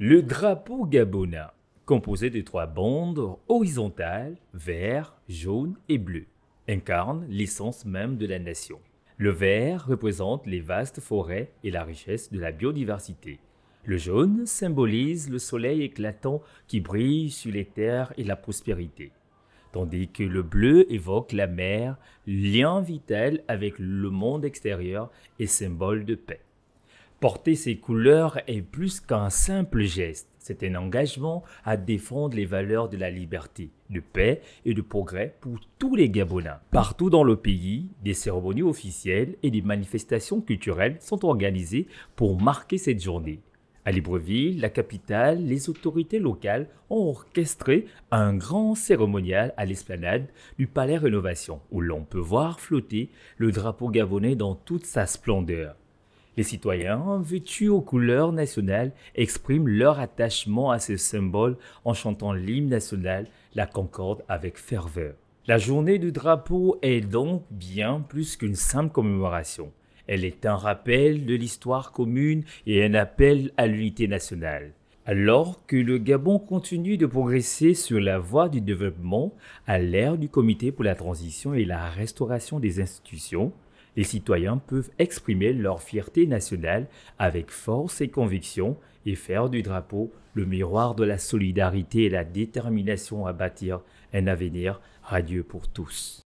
Le drapeau Gabona, composé de trois bandes horizontales, vert, jaune et bleu, incarne l'essence même de la nation. Le vert représente les vastes forêts et la richesse de la biodiversité. Le jaune symbolise le soleil éclatant qui brille sur les terres et la prospérité, tandis que le bleu évoque la mer, lien vital avec le monde extérieur et symbole de paix. Porter ses couleurs est plus qu'un simple geste, c'est un engagement à défendre les valeurs de la liberté, de paix et de progrès pour tous les Gabonais. Partout dans le pays, des cérémonies officielles et des manifestations culturelles sont organisées pour marquer cette journée. À Libreville, la capitale, les autorités locales ont orchestré un grand cérémonial à l'esplanade du Palais Rénovation, où l'on peut voir flotter le drapeau gabonais dans toute sa splendeur. Les citoyens, vêtus aux couleurs nationales, expriment leur attachement à ce symbole en chantant l'hymne national, la concorde, avec ferveur. La journée du drapeau est donc bien plus qu'une simple commémoration. Elle est un rappel de l'histoire commune et un appel à l'unité nationale. Alors que le Gabon continue de progresser sur la voie du développement à l'ère du Comité pour la transition et la restauration des institutions, les citoyens peuvent exprimer leur fierté nationale avec force et conviction et faire du drapeau le miroir de la solidarité et la détermination à bâtir un avenir radieux pour tous.